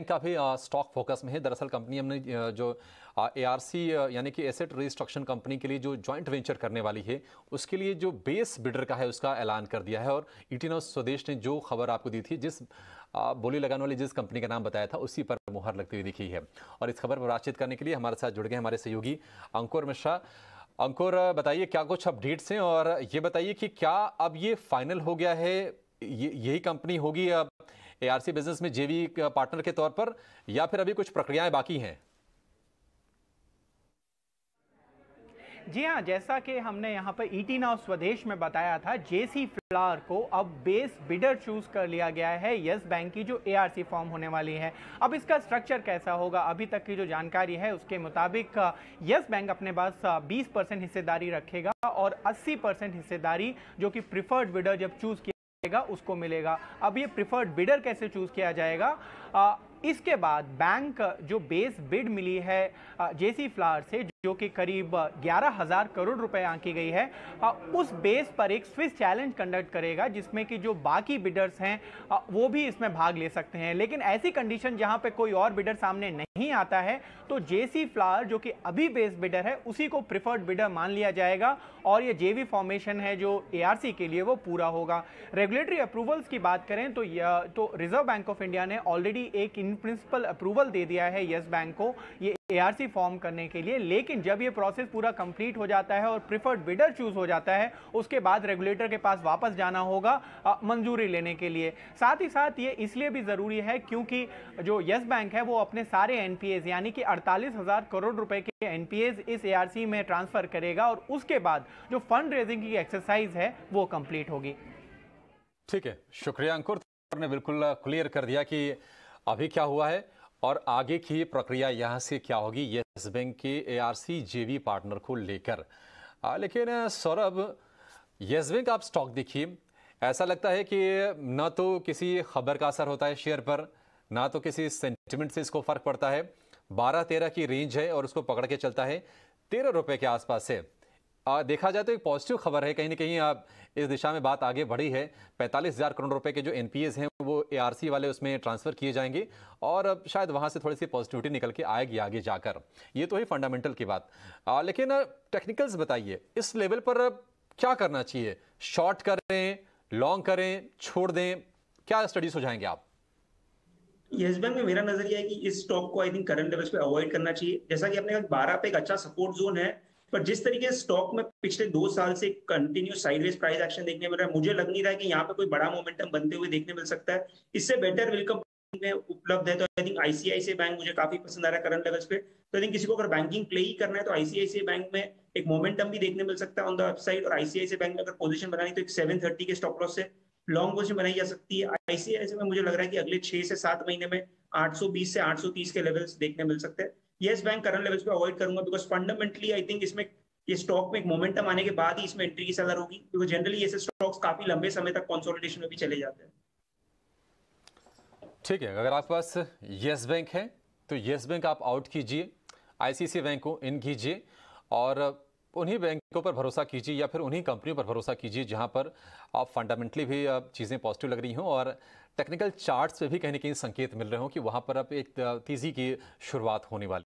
bank का भी stock focus में है दरअसल कंपनी हमने जो ए यानी कि एसेट रिस्ट्रक्शन कंपनी के लिए जो जॉइंट वेंचर करने वाली है उसके लिए जो बेस बिल्डर का है उसका ऐलान कर दिया है और इटिनो e स्वदेश ने जो खबर आपको दी थी जिस बोली लगाने वाली जिस कंपनी का नाम बताया था उसी पर मुहर लगती हुई दिखी है और इस खबर पर बातचीत करने के लिए हमारे साथ जुड़ गए हमारे सहयोगी अंकुर मिश्रा अंकुर बताइए क्या कुछ अपडेट्स हैं और ये बताइए कि क्या अब ये फाइनल हो गया है यही कंपनी होगी अब एआरसी बिजनेस में जेवी पार्टनर के तौर पर या फिर अभी कुछ प्रक्रियाएं बाकी हैं जी हाँ जैसा कि हमने यहाँ पर ईटी e नाव स्वदेश में बताया था जेसी फ्लार को अब बेस बिडर चूज कर लिया गया है यस बैंक की जो एआरसी फॉर्म होने वाली है अब इसका स्ट्रक्चर कैसा होगा अभी तक की जो जानकारी है उसके मुताबिक यस बैंक अपने पास 20 परसेंट हिस्सेदारी रखेगा और 80 परसेंट हिस्सेदारी जो कि प्रिफर्ड बिडर जब चूज मिलेगा उसको मिलेगा अब ये प्रिफर्ड बिडर कैसे चूज़ किया जाएगा आ, इसके बाद बैंक जो बेस बिड मिली है जेसी फ्लावर से जो कि करीब ग्यारह हज़ार करोड़ रुपए आंकी गई है उस बेस पर एक स्विस चैलेंज कंडक्ट करेगा जिसमें कि जो बाकी बिडर्स हैं वो भी इसमें भाग ले सकते हैं लेकिन ऐसी कंडीशन जहां पे कोई और बिडर सामने नहीं आता है तो जेसी फ्लावर जो कि अभी बेस बिडर है उसी को प्रिफर्ड बिडर मान लिया जाएगा और ये जेवी फॉर्मेशन है जो ए के लिए वो पूरा होगा रेगुलेटरी अप्रूवल्स की बात करें तो तो रिजर्व बैंक ऑफ इंडिया ने ऑलरेडी एक इन प्रिंसिपल अप्रूवल दे दिया है येस बैंक को ये एआरसी फॉर्म करने के लिए लेकिन जब ये प्रोसेस पूरा कंप्लीट हो जाता है और प्रिफर्ड बिडर चूज हो जाता है उसके बाद रेगुलेटर के पास वापस जाना होगा मंजूरी लेने के लिए साथ ही साथ ये इसलिए भी ज़रूरी है क्योंकि जो यस बैंक है वो अपने सारे एन यानी कि अड़तालीस करोड़ रुपए के एन इस ए में ट्रांसफ़र करेगा और उसके बाद जो फंड रेजिंग की एक्सरसाइज है वो कंप्लीट होगी ठीक है शुक्रिया अंकुर ने बिल्कुल क्लियर कर दिया कि अभी क्या हुआ है और आगे की प्रक्रिया यहाँ से क्या होगी येस बैंक के एआरसी जेवी पार्टनर को लेकर लेकिन सौरभ येस बैंक आप स्टॉक देखिए ऐसा लगता है कि ना तो किसी खबर का असर होता है शेयर पर ना तो किसी सेंटिमेंट से इसको फर्क पड़ता है बारह तेरह की रेंज है और उसको पकड़ के चलता है तेरह रुपए के आसपास है आ, देखा जाए तो एक पॉजिटिव खबर है कहीं ना कहीं आप इस दिशा में बात आगे बढ़ी है पैंतालीस हज़ार करोड़ रुपए के जो एन हैं वो ए वाले उसमें ट्रांसफ़र किए जाएंगे और अब शायद वहाँ से थोड़ी सी पॉजिटिविटी निकल के आएगी आगे जाकर ये तो है फंडामेंटल की बात आ, लेकिन टेक्निकल्स बताइए इस लेवल पर क्या करना चाहिए शॉर्ट करें लॉन्ग करें छोड़ दें क्या स्टडीज हो जाएंगे आप येस बैंक में मेरा नजरिया है कि इस स्टॉक को आई थिंक करंट लेवल्स पे अवॉइड करना चाहिए जैसा कि आपने कहा 12 पे एक अच्छा सपोर्ट जोन है पर जिस तरीके से स्टॉक में पिछले दो साल से कंटिन्यू साइडवेज प्राइस एक्शन देखने मिल रहा है मुझे लग नहीं रहा है कि यहाँ पे कोई बड़ा मोमेंटम बनते हुए देखने मिल सकता है इससे बेटर वेलकम में उपलब्ध है तो आई थिंक आईसीआईसी बैंक मुझे काफी पसंद आ रहा है करंट लेवल्स पे तो आई थिंक किसी को अगर बैंकिंग प्ले ही करना है तो आईसीआईसी बैंक में एक मोमेंटम भी देखने मिल सकता है ऑन द अपसाइड और आईसीआईसी बैंक में अगर पोजीशन बनानी तो एक थर्टी के स्टॉप लॉस से लॉन्ग पोजीशन बनाई जा सकती है आईसीआईसी में मुझे लग रहा है कि अगले छह से सात महीने में आठ से आठ के लेवल्स देखने मिल सकते हैं यस बैंक करंट लेवल्स पे अवॉइड करूंगा बिकॉज फंडामेंटली आई थिंक इसमें ये स्टॉक में एक मोमेंटम आने के बाद ही इसमें एंट्री की सलाह होगी क्योंकि जनरली ऐसे स्टॉक्स काफी लंबे समय तक कंसोलिडेशन में भी चले जाते हैं ठीक है अगर आपके पास येस बैंक है तो येस बैंक आप आउट कीजिए आईसीसी बैंक को इन कीजिए और उन्हीं बैंकों पर भरोसा कीजिए या फिर उन्हीं कंपनियों पर भरोसा कीजिए जहां पर आप फंडामेंटली भी चीज़ें पॉजिटिव लग रही हों और टेक्निकल चार्ट्स पे भी कहीं ना कहीं संकेत मिल रहे हों कि वहां पर अब एक तेज़ी की शुरुआत होने वाली